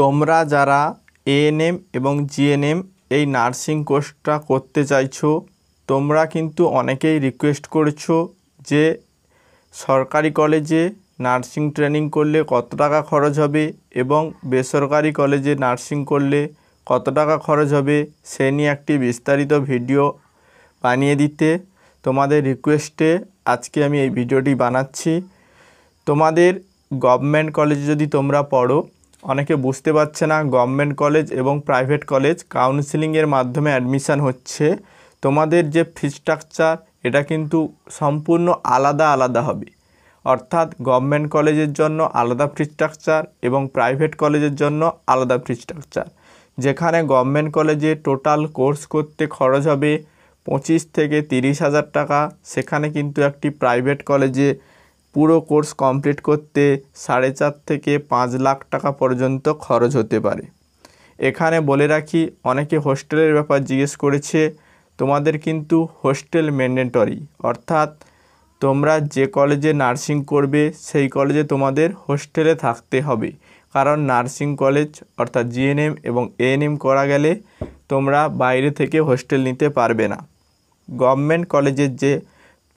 তোমরা যারা এএনএম এবং জিএনএম এই নার্সিং কোর্সটা করতে চাইছো তোমরা কিন্তু অনেকেই রিকোয়েস্ট করছো যে সরকারি কলেজে নার্সিং ট্রেনিং করলে কত টাকা খরচ হবে এবং বেসরকারি কলেজে নার্সিং করলে কত টাকা খরচ হবে সে নিয়ে একটি বিস্তারিত ভিডিও বানিয়ে দিতে তোমাদের রিকোয়েস্টে আজকে আমি এই ভিডিওটি বানাচ্ছি তোমাদের গভর্নমেন্ট কলেজে যদি তোমরা পড়ো অনেকে বুঝতে পারছে না গভর্নমেন্ট কলেজ এবং প্রাইভেট কলেজ কাউন্সিলিংয়ের মাধ্যমে অ্যাডমিশান হচ্ছে তোমাদের যে ফি স্ট্রাকচার এটা কিন্তু সম্পূর্ণ আলাদা আলাদা হবে অর্থাৎ গভর্নমেন্ট কলেজের জন্য আলাদা ফি স্ট্রাকচার এবং প্রাইভেট কলেজের জন্য আলাদা ফি স্ট্রাকচার যেখানে গভর্নমেন্ট কলেজে টোটাল কোর্স করতে খরচ হবে পঁচিশ থেকে তিরিশ হাজার টাকা সেখানে কিন্তু একটি প্রাইভেট কলেজে পুরো কোর্স কমপ্লিট করতে সাড়ে চার থেকে পাঁচ লাখ টাকা পর্যন্ত খরচ হতে পারে এখানে বলে রাখি অনেকে হোস্টেলের ব্যাপার জিজ্ঞেস করেছে তোমাদের কিন্তু হোস্টেল ম্যান্ডেটরি অর্থাৎ তোমরা যে কলেজে নার্সিং করবে সেই কলেজে তোমাদের হোস্টেলে থাকতে হবে কারণ নার্সিং কলেজ অর্থাৎ জিএনএম এবং এএনএম করা গেলে তোমরা বাইরে থেকে হোস্টেল নিতে পারবে না গভর্নমেন্ট কলেজের যে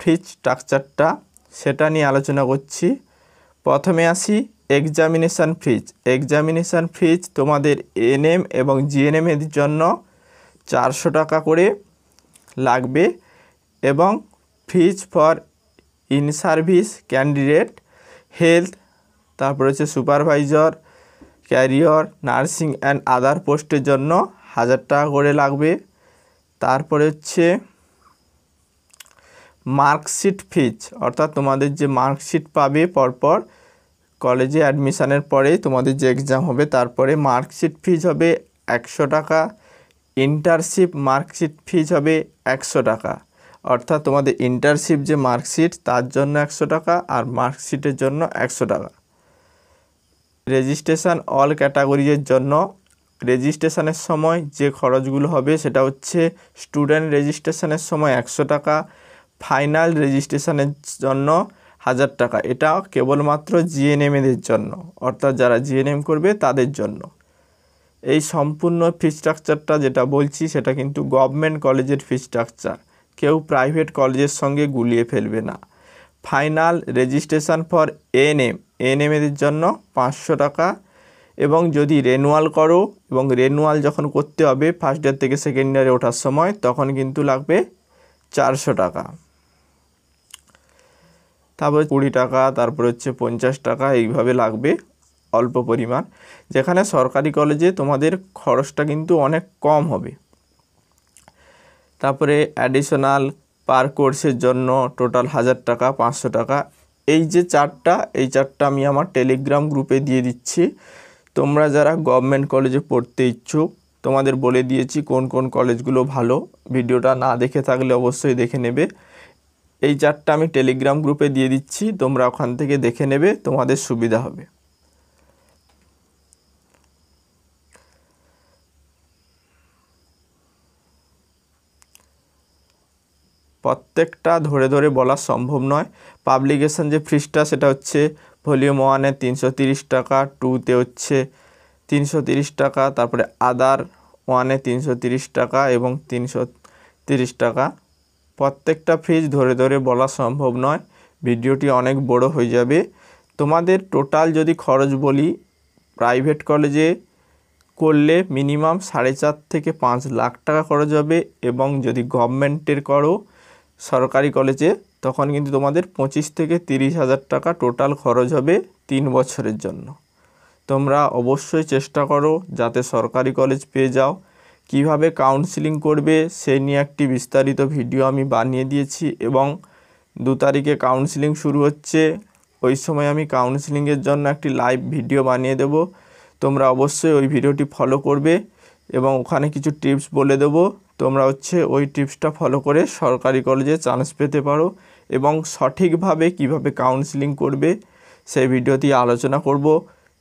ফিজ স্ট্রাকচারটা সেটা নিয়ে আলোচনা করছি প্রথমে আসি এক্সামিনেশান ফিজ এক্সামিনেশান ফিজ তোমাদের এনএম এবং এর জন্য চারশো টাকা করে লাগবে এবং fees for in service candidate health তারপর হচ্ছে supervisor career nursing and other পোস্টের জন্য হাজার টাকা করে লাগবে তারপরে হচ্ছে মার্কশিট ফিজ অর্থাৎ তোমাদের যে মার্কশিট পাবে পরপর কলেজে অ্যাডমিশানের পরে তোমাদের যে এক্সাম হবে তারপরে মার্কশিট ফিজ হবে একশো টাকা ইন্টারশিপ মার্কশিট ফিজ হবে একশো টাকা অর্থাৎ তোমাদের ইন্টারশিপ যে মার্কশিট তার জন্য একশো টাকা আর মার্কশিটের জন্য একশো টাকা রেজিস্ট্রেশন অল ক্যাটাগরিজের জন্য রেজিস্ট্রেশানের সময় যে খরচগুলো হবে সেটা হচ্ছে স্টুডেন্ট রেজিস্ট্রেশনের সময় একশো টাকা ফাইনাল রেজিস্ট্রেশনের জন্য হাজার টাকা এটা কেবলমাত্র জিএনএমদের জন্য অর্থাৎ যারা জিএনএম করবে তাদের জন্য এই সম্পূর্ণ ফি স্ট্রাকচারটা যেটা বলছি সেটা কিন্তু গভর্নমেন্ট কলেজের ফি স্ট্রাকচার কেউ প্রাইভেট কলেজের সঙ্গে গুলিয়ে ফেলবে না ফাইনাল রেজিস্ট্রেশন ফর এনএম এনএমদের জন্য পাঁচশো টাকা এবং যদি রেনুয়াল করো এবং রেনুয়াল যখন করতে হবে ফার্স্ট ইয়ার থেকে সেকেন্ড ইয়ারে ওঠার সময় তখন কিন্তু লাগবে চারশো টাকা তারপরে কুড়ি টাকা তারপরে হচ্ছে পঞ্চাশ টাকা এইভাবে লাগবে অল্প পরিমাণ যেখানে সরকারি কলেজে তোমাদের খরচটা কিন্তু অনেক কম হবে তারপরে অ্যাডিশনাল পার কোর্সের জন্য টোটাল হাজার টাকা পাঁচশো টাকা এই যে চারটা এই চারটা আমি আমার টেলিগ্রাম গ্রুপে দিয়ে দিচ্ছি তোমরা যারা গভর্নমেন্ট কলেজে পড়তে ইচ্ছুক তোমাদের বলে দিয়েছি কোন কোন কলেজগুলো ভালো ভিডিওটা না দেখে থাকলে অবশ্যই দেখে নেবে এই চারটা আমি টেলিগ্রাম গ্রুপে দিয়ে দিচ্ছি তোমরা ওখান থেকে দেখে নেবে তোমাদের সুবিধা হবে প্রত্যেকটা ধরে ধরে বলা সম্ভব নয় পাবলিকেশন যে ফ্রিজটা সেটা হচ্ছে ভলিউম ওয়ানে তিনশো টাকা টুতে হচ্ছে তিনশো টাকা তারপরে আদার ওয়ানে তিনশো টাকা এবং তিনশো টাকা প্রত্যেকটা ফেজ ধরে ধরে বলা সম্ভব নয় ভিডিওটি অনেক বড় হয়ে যাবে তোমাদের টোটাল যদি খরচ বলি প্রাইভেট কলেজে করলে মিনিমাম সাড়ে চার থেকে পাঁচ লাখ টাকা খরচ হবে এবং যদি গভর্নমেন্টের করো সরকারি কলেজে তখন কিন্তু তোমাদের পঁচিশ থেকে তিরিশ হাজার টাকা টোটাল খরচ হবে তিন বছরের জন্য তোমরা অবশ্যই চেষ্টা করো যাতে সরকারি কলেজ পেয়ে যাও কিভাবে কাউন্সিলিং করবে সেই নিয়ে একটি বিস্তারিত ভিডিও আমি বানিয়ে দিয়েছি এবং দু তারিখে কাউন্সিলিং শুরু হচ্ছে ওই সময় আমি কাউন্সিলিংয়ের জন্য একটি লাইভ ভিডিও বানিয়ে দেব তোমরা অবশ্যই ওই ভিডিওটি ফলো করবে এবং ওখানে কিছু টিপস বলে দেব তোমরা হচ্ছে ওই টিপসটা ফলো করে সরকারি কলেজে চান্স পেতে পারো এবং সঠিকভাবে কিভাবে কাউন্সিলিং করবে সেই ভিডিওটি আলোচনা করব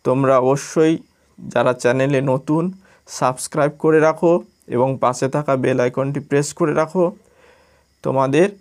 তোমরা অবশ্যই যারা চ্যানেলে নতুন সাবস্ক্রাইব করে রাখো এবং পাশে থাকা বেল আইকনটি প্রেস করে রাখো তোমাদের